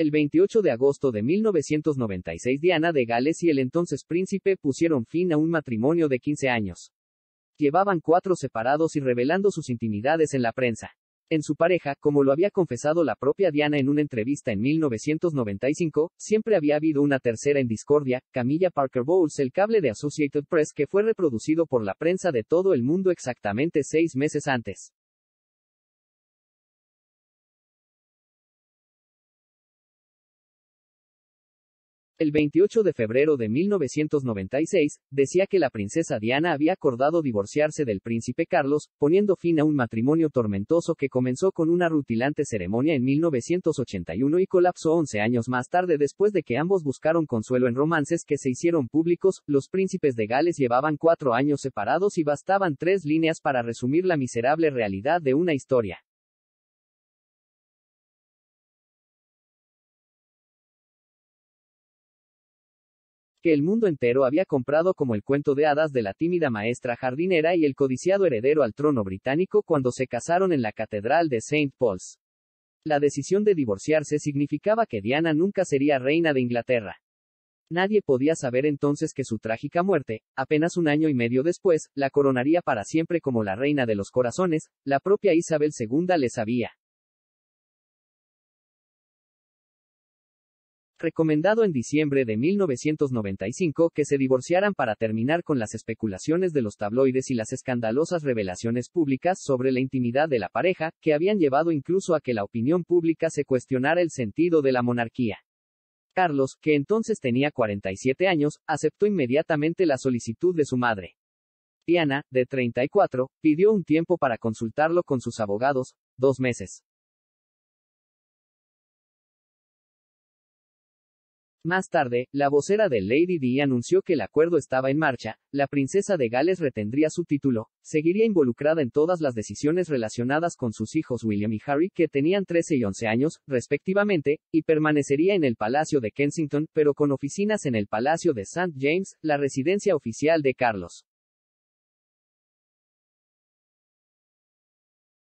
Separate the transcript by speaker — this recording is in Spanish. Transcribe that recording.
Speaker 1: El 28 de agosto de 1996 Diana de Gales y el entonces príncipe pusieron fin a un matrimonio de 15 años. Llevaban cuatro separados y revelando sus intimidades en la prensa. En su pareja, como lo había confesado la propia Diana en una entrevista en 1995, siempre había habido una tercera en discordia, Camilla Parker Bowles, el cable de Associated Press que fue reproducido por la prensa de todo el mundo exactamente seis meses antes.
Speaker 2: El 28 de febrero de 1996,
Speaker 1: decía que la princesa Diana había acordado divorciarse del príncipe Carlos, poniendo fin a un matrimonio tormentoso que comenzó con una rutilante ceremonia en 1981 y colapsó 11 años más tarde después de que ambos buscaron consuelo en romances que se hicieron públicos, los príncipes de Gales llevaban cuatro años separados y bastaban tres líneas para resumir la miserable
Speaker 2: realidad de una historia. el mundo entero había comprado
Speaker 1: como el cuento de hadas de la tímida maestra jardinera y el codiciado heredero al trono británico cuando se casaron en la catedral de St. Paul's. La decisión de divorciarse significaba que Diana nunca sería reina de Inglaterra. Nadie podía saber entonces que su trágica muerte, apenas un año y medio después, la coronaría para siempre como la reina de los corazones,
Speaker 3: la propia Isabel II le sabía.
Speaker 1: recomendado en diciembre de 1995 que se divorciaran para terminar con las especulaciones de los tabloides y las escandalosas revelaciones públicas sobre la intimidad de la pareja, que habían llevado incluso a que la opinión pública se cuestionara el sentido de la monarquía. Carlos, que entonces tenía 47 años, aceptó inmediatamente la solicitud de su madre. Diana, de 34, pidió un tiempo para consultarlo
Speaker 3: con sus abogados, dos meses.
Speaker 1: Más tarde, la vocera de Lady Di anunció que el acuerdo estaba en marcha, la princesa de Gales retendría su título, seguiría involucrada en todas las decisiones relacionadas con sus hijos William y Harry que tenían 13 y 11 años, respectivamente, y permanecería en el Palacio de Kensington, pero con oficinas en el Palacio de St. James, la residencia
Speaker 2: oficial de Carlos.